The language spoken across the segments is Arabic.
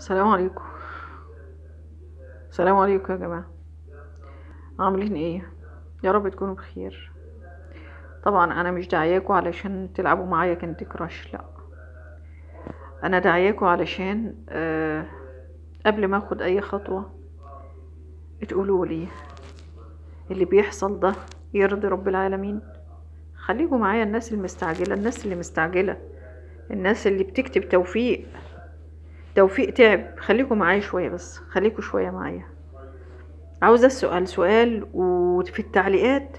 السلام عليكم السلام عليكم يا جماعة عاملين ايه يا رب تكونوا بخير طبعا انا مش دعياكم علشان تلعبوا معايا كنت كراش لا انا دعياكم علشان آه قبل ما اخد اي خطوة تقولوا لي اللي بيحصل ده يرضي رب العالمين خليكوا معايا الناس المستعجلة الناس اللي مستعجلة الناس اللي بتكتب توفيق توفيق تعب خليكم معايا شوية بس خليكم شوية معايا عاوزة السؤال سؤال وفي التعليقات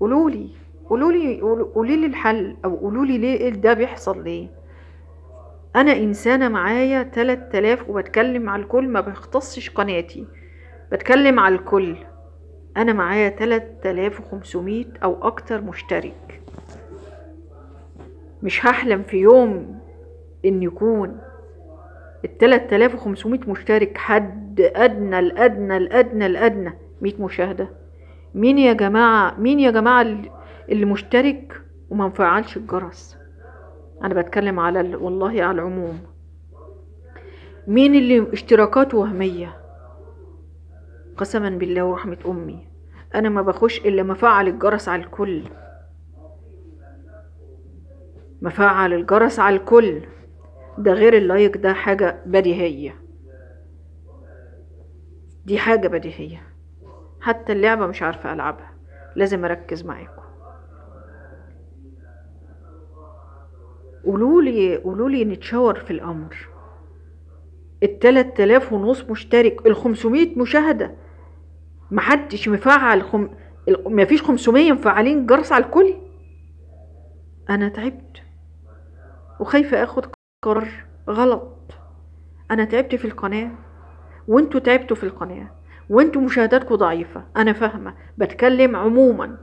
قولولي قولولي قوليلي الحل او قولولي ليه إيه ده بيحصل ليه انا انسانة معايا 3000 وبتكلم على الكل ما بيختصش قناتي بتكلم على الكل انا معايا 3500 او اكتر مشترك مش هحلم في يوم ان يكون ال 3500 مشترك حد أدنى الأدنى الأدنى الأدنى 100 مشاهدة مين يا جماعة مين يا جماعة اللي مشترك وما مفعلش الجرس أنا بتكلم على ال... والله على العموم مين اللي اشتراكاته وهمية قسما بالله ورحمة أمي أنا ما بخش إلا ما فعل الجرس على الكل مفعل الجرس على الكل ده غير اللايك ده حاجة بديهية دي حاجة بديهية حتى اللعبة مش عارفة ألعبها لازم أركز معاكم قولولي قولولي نتشاور في الأمر التلات آلاف ونص مشترك الخمسمية مشاهدة محدش مفعل خم... مفيش خمسمية مفعلين جرس على الكل أنا تعبت وخايفة أخد قرار غلط انا تعبت في القناه وانتوا تعبتوا في القناه وانتوا مشاهداتكم ضعيفه انا فاهمه بتكلم عموما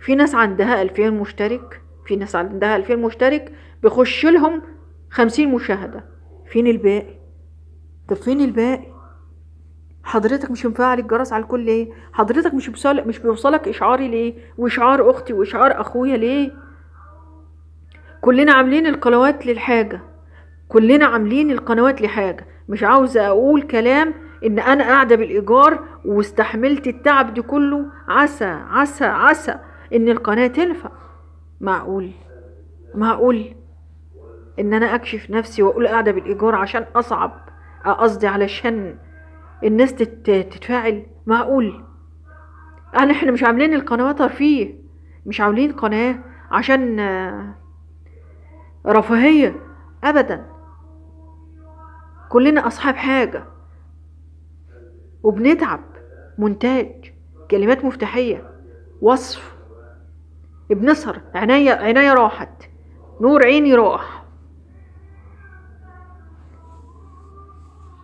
في ناس عندها 2000 مشترك في ناس عندها 2000 مشترك بخش لهم 50 مشاهده فين الباقي طب فين الباقي حضرتك مش مفعل الجرس على الكل ليه حضرتك مش بيوصلك مش بيوصلك اشعاري ليه واشعار اختي واشعار اخويا ليه كلنا عاملين القنوات للحاجه كلنا عاملين القنوات لحاجه مش عاوزه اقول كلام ان انا قاعده بالايجار واستحملت التعب ده كله عسى عسى عسى ان القناه تنفع معقول معقول ان انا اكشف نفسي واقول قاعده بالايجار عشان اصعب آه، قصدي علشان الناس تتفاعل معقول أنا احنا مش عاملين القنوات ترفيه مش عاملين قناه عشان آه، رفاهيه ابدا كلنا أصحاب حاجة وبنتعب مونتاج كلمات مفتاحية وصف بنسهر عينيا عينيا راحت نور عيني راح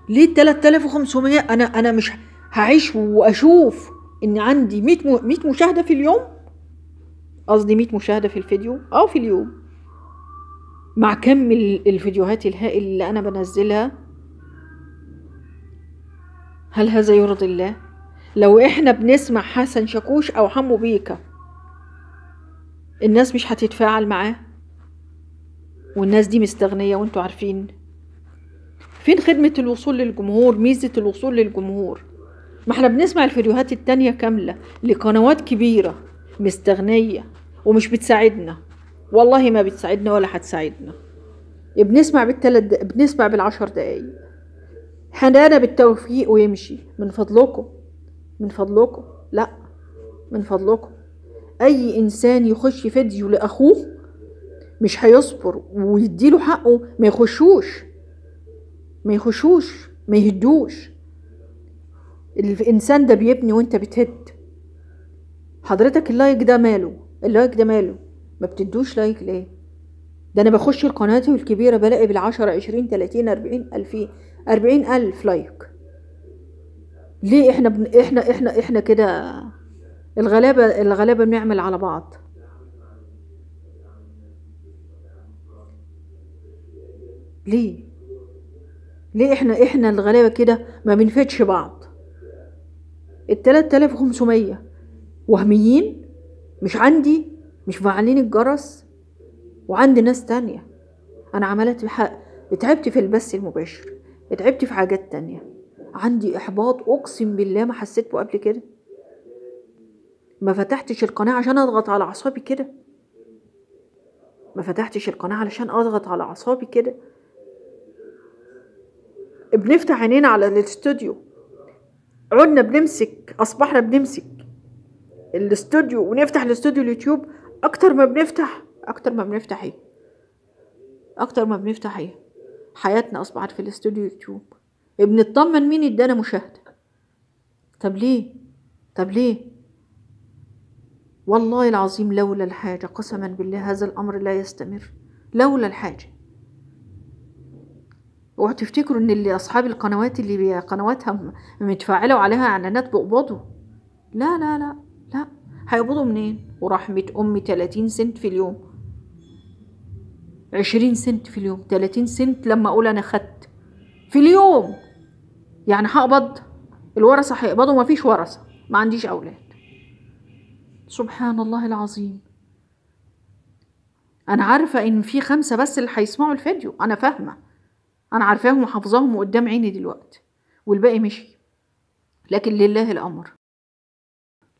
ليه 3500 انا انا مش هعيش واشوف ان عندي 100 100 مشاهده في اليوم قصدي 100 مشاهده في الفيديو او آه، في اليوم مع كم الفيديوهات الهائل اللي انا بنزلها هل هذا يرضي الله لو احنا بنسمع حسن شاكوش او حمو بيكا الناس مش هتتفاعل معاه والناس دي مستغنيه وانتوا عارفين فين خدمه الوصول للجمهور ميزه الوصول للجمهور ما احنا بنسمع الفيديوهات التانية كاملة لقنوات كبيرة مستغنية ومش بتساعدنا والله ما بتساعدنا ولا هتساعدنا بنسمع بالتلت بنسمع بالعشر دقايق حنانة بالتوفيق ويمشي من فضلكم من فضلكم لا من فضلكم أي إنسان يخش فيديو لأخوه مش هيصبر ويديله حقه ما يخشوش ما يخشوش ما يهدوش الإنسان ده بيبني وأنت بتهد حضرتك اللايك ده ماله اللايك ده ماله ما بتدوش لايك ليه ده أنا بخش القناة الكبيرة بلاقي بالعشرة عشرين تلاتين أربعين ألفين أربعين ألف لايك ليه احنا بن... احنا احنا احنا كده الغلابة الغلابة بنعمل على بعض ليه ليه احنا احنا الغلابة كده ما بنفيدش بعض التلات تلاف وخمسمية وهميين مش عندي مش فاعلين الجرس وعندي ناس تانية انا عملت بحق تعبت في البث المباشر اتعبت في حاجات تانية عندي إحباط أقسم بالله ما حسيت به قبل كده ما فتحتش القناة عشان أضغط على أعصابي كده ما فتحتش القناة علشان أضغط على أعصابي كده بنفتح عينينا على الاستوديو عدنا بنمسك أصبحنا بنمسك الاستوديو ونفتح الاستوديو اليوتيوب أكتر ما بنفتح أكتر ما بنفتح إيه أكتر ما بنفتح إيه حياتنا أصبحت في الاستوديو يوتيوب بنطمن مين ادانا مشاهدة طب ليه طب ليه والله العظيم لولا الحاجة قسما بالله هذا الأمر لا يستمر لولا الحاجة اوعوا تفتكروا ان اللي اصحاب القنوات اللي قنواتها متفاعله وعليها اعلانات بيقبضوا لا لا لا لا هيقبضوا منين ورحمه امي 30 سنت في اليوم 20 سنت في اليوم 30 سنت لما اقول انا خدت في اليوم يعني هقبض الورثه هيقبضوا مفيش ورثه ما عنديش اولاد سبحان الله العظيم انا عارفه ان في خمسه بس اللي هيسمعوا الفيديو انا فاهمه انا عارفاهم وحافظاهم وقدام عيني دلوقتي والباقي مشي لكن لله الامر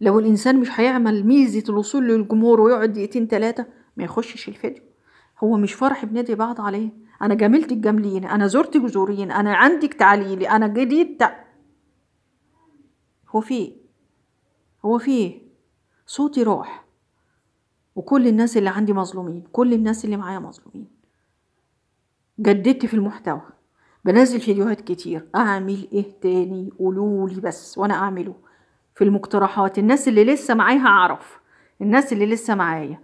لو الانسان مش هيعمل ميزه الوصول للجمهور ويقعد دقيقتين ثلاثه ما يخشش الفيديو هو مش فرح بندي بعض عليه انا جاملت الجاملين انا زرت جزورين انا عندك تعاليلي انا جديد تع... هو في إيه؟ هو في إيه؟ صوتي راح وكل الناس اللي عندي مظلومين كل الناس اللي معايا مظلومين جددت في المحتوى بنزل فيديوهات كتير اعمل ايه تاني قولولي بس وانا اعمله في المقترحات الناس اللي لسه معايا هعرف الناس اللي لسه معايا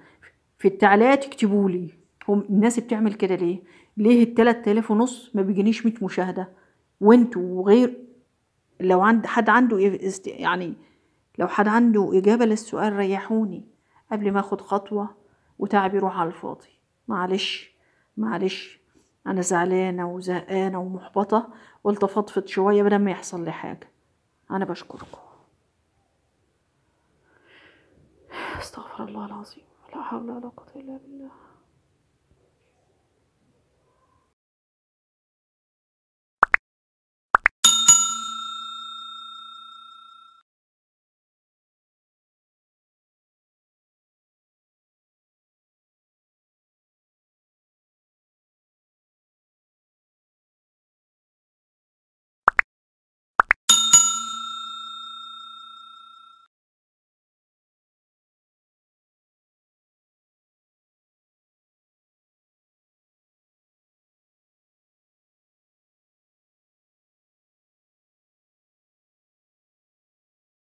في التعليقات اكتبولي هم الناس بتعمل كده ليه ليه ال 3000 ونص ما بيجينيش 100 مشاهده وانتوا وغير لو عند حد عنده يعني لو حد عنده اجابه للسؤال ريحوني قبل ما اخد خطوه وتعبي يروح على الفاضي معلش معلش انا زعلانه وزهقانه ومحبطه قلت افضفض شويه بدل ما يحصل لي حاجه انا بشكركم استغفر الله العظيم لا حول ولا قوه الا بالله